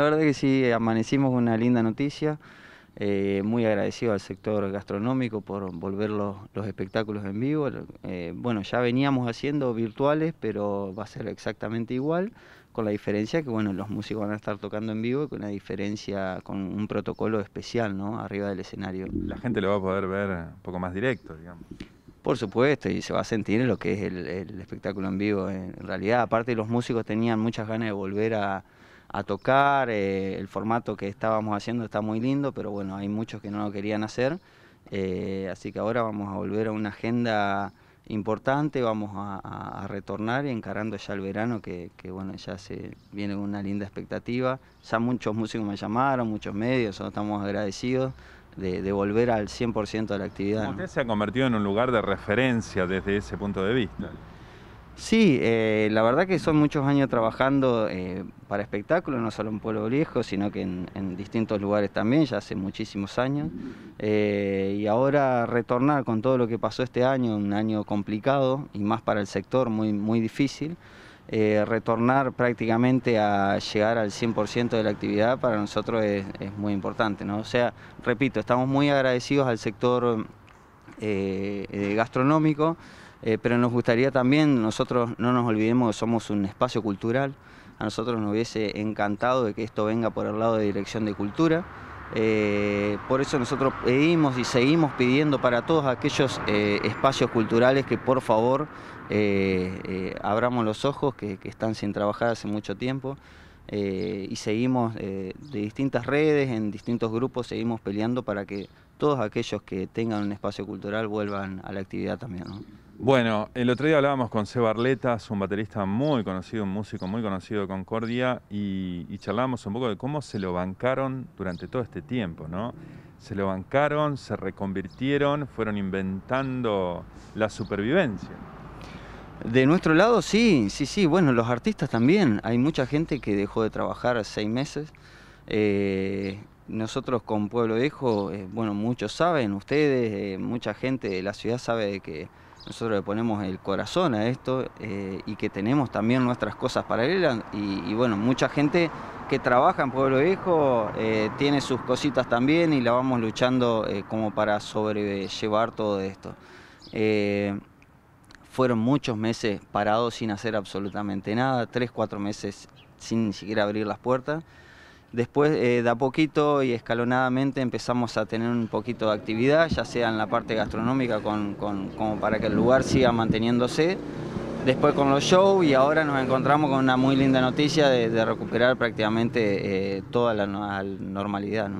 La verdad que sí, amanecimos una linda noticia. Eh, muy agradecido al sector gastronómico por volver los, espectáculos en vivo. Eh, bueno, ya veníamos haciendo virtuales, pero va a ser exactamente igual, con la diferencia que bueno, los músicos van a estar tocando en vivo y con una diferencia, con un protocolo especial, ¿no? Arriba del escenario. La gente lo va a poder ver un poco más directo, digamos. Por supuesto, y se va a sentir lo que es el espectáculo en vivo. En realidad, aparte los músicos tenían muchas ganas de volver a a tocar, eh, el formato que estábamos haciendo está muy lindo, pero bueno, hay muchos que no lo querían hacer, eh, así que ahora vamos a volver a una agenda importante, vamos a, retornar y encarando ya el verano, que, bueno, ya se viene una linda expectativa, ya muchos músicos me llamaron, muchos medios, estamos agradecidos. De, volver al 100% de la actividad. Usted se ha convertido en un lugar de referencia desde ese punto de vista. Sí, eh, la verdad que son muchos años trabajando eh, para espectáculos, no solo en Pueblo Viejo, sino que en, distintos lugares también, ya hace muchísimos años. Eh, y ahora retornar con todo lo que pasó este año, un año complicado y más para el sector, muy, muy difícil. retornar prácticamente a llegar al 100% de la actividad para nosotros es, es muy importante. ¿no? O sea, repito, estamos muy agradecidos al sector gastronómico, eh, pero nos gustaría también, nosotros no nos olvidemos que somos un espacio cultural, a nosotros nos hubiese encantado de que esto venga por el lado de Dirección de Cultura, eh, por eso nosotros pedimos y seguimos pidiendo para todos aquellos eh, espacios culturales que por favor abramos los ojos, que están sin trabajar hace mucho tiempo. Eh, y seguimos eh, de distintas redes, en distintos grupos, seguimos peleando para que todos aquellos que tengan un espacio cultural vuelvan a la actividad también. Bueno, el otro día hablábamos con Seba Arletas, un baterista muy conocido, un músico muy conocido de Concordia, y, y charlábamos un poco de cómo se lo bancaron durante todo este tiempo, ¿no? Se lo bancaron, se reconvirtieron, fueron inventando la supervivencia. De nuestro lado, sí, sí, sí. Bueno, los artistas también. Hay mucha gente que dejó de trabajar seis meses. Eh, nosotros con Pueblo Viejo, eh, bueno, muchos saben, ustedes, eh, mucha gente de la ciudad sabe que nosotros le ponemos el corazón a esto y que tenemos también nuestras cosas paralelas. Y, y, bueno, mucha gente que trabaja en Pueblo Viejo tiene sus cositas también y la vamos luchando como para sobrellevar todo esto fueron muchos meses parados sin hacer absolutamente nada, tres, cuatro meses sin ni siquiera abrir las puertas. Después, eh, de a poquito y escalonadamente empezamos a tener un poquito de actividad, ya sea en la parte gastronómica, como para que el lugar siga manteniéndose. Después con los shows y ahora nos encontramos con una muy linda noticia de, recuperar prácticamente eh, toda la, normalidad.